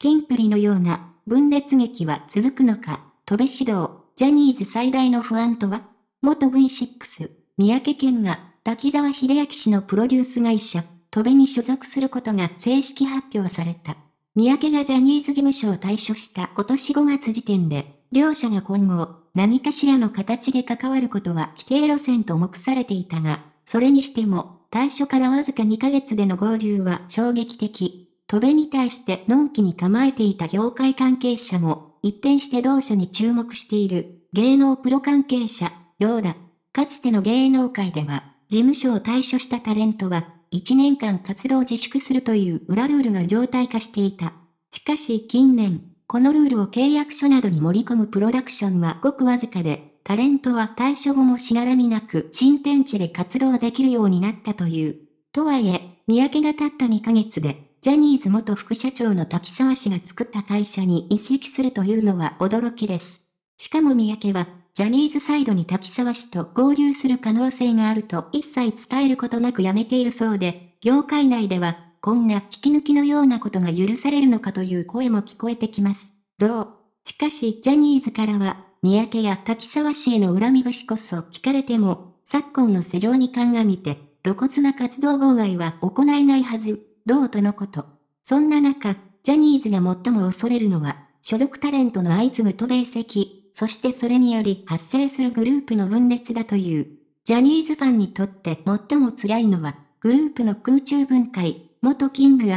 キンプリのような分裂劇は続くのか、戸部指導、ジャニーズ最大の不安とは元 V6、三宅健が滝沢秀明氏のプロデュース会社、戸部に所属することが正式発表された。三宅がジャニーズ事務所を退所した今年5月時点で、両者が今後、何かしらの形で関わることは規定路線と目されていたが、それにしても、退所からわずか2ヶ月での合流は衝撃的。戸部に対してのんきに構えていた業界関係者も、一転して同社に注目している、芸能プロ関係者、ようだ。かつての芸能界では、事務所を退所したタレントは、1年間活動自粛するという裏ルールが常態化していた。しかし近年、このルールを契約書などに盛り込むプロダクションはごくわずかで、タレントは退所後もしがらみなく新天地で活動できるようになったという。とはいえ、見分けが立った2ヶ月で、ジャニーズ元副社長の滝沢氏が作った会社に移籍するというのは驚きです。しかも三宅は、ジャニーズサイドに滝沢氏と合流する可能性があると一切伝えることなく辞めているそうで、業界内では、こんな引き抜きのようなことが許されるのかという声も聞こえてきます。どうしかし、ジャニーズからは、三宅や滝沢氏への恨み節こそ聞かれても、昨今の世情に鑑みて、露骨な活動妨害は行えないはず。どうとのこと。そんな中、ジャニーズが最も恐れるのは、所属タレントの相次ぐ渡米席、そしてそれにより発生するグループの分裂だという。ジャニーズファンにとって最も辛いのは、グループの空中分解、元キング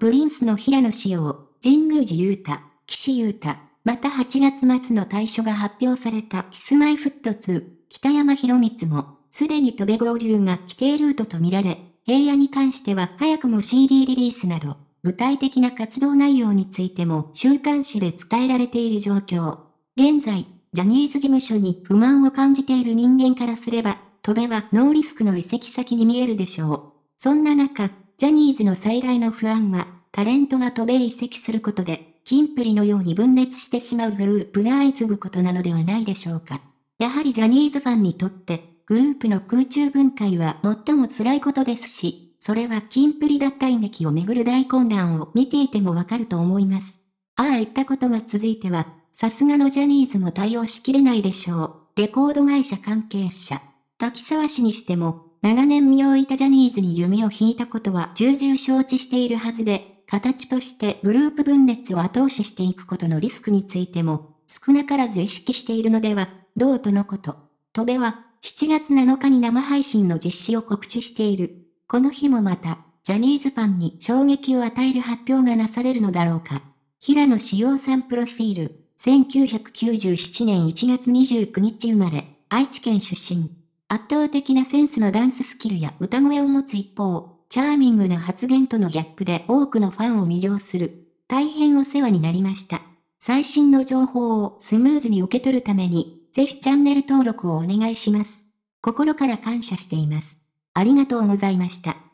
プリンスの平野紫耀、神宮寺勇太、岸優太、また8月末の対処が発表されたキスマイフット2、北山博光も、すでに飛べ合流が規定ルートとみられ、平野に関しては早くも CD リリースなど、具体的な活動内容についても週刊誌で伝えられている状況。現在、ジャニーズ事務所に不満を感じている人間からすれば、トベはノーリスクの移籍先に見えるでしょう。そんな中、ジャニーズの最大の不安は、タレントがトベへ移籍することで、キンプリのように分裂してしまうグループが相次ぐことなのではないでしょうか。やはりジャニーズファンにとって、グループの空中分解は最も辛いことですし、それはキンプリ脱退劇をめぐる大混乱を見ていてもわかると思います。ああ言ったことが続いては、さすがのジャニーズも対応しきれないでしょう。レコード会社関係者。滝沢氏にしても、長年身を置いたジャニーズに弓を引いたことは重々承知しているはずで、形としてグループ分裂を後押ししていくことのリスクについても、少なからず意識しているのでは、どうとのこと。戸部は、7月7日に生配信の実施を告知している。この日もまた、ジャニーズファンに衝撃を与える発表がなされるのだろうか。平野志陽さんプロフィール、1997年1月29日生まれ、愛知県出身。圧倒的なセンスのダンススキルや歌声を持つ一方、チャーミングな発言とのギャップで多くのファンを魅了する。大変お世話になりました。最新の情報をスムーズに受け取るために、ぜひチャンネル登録をお願いします。心から感謝しています。ありがとうございました。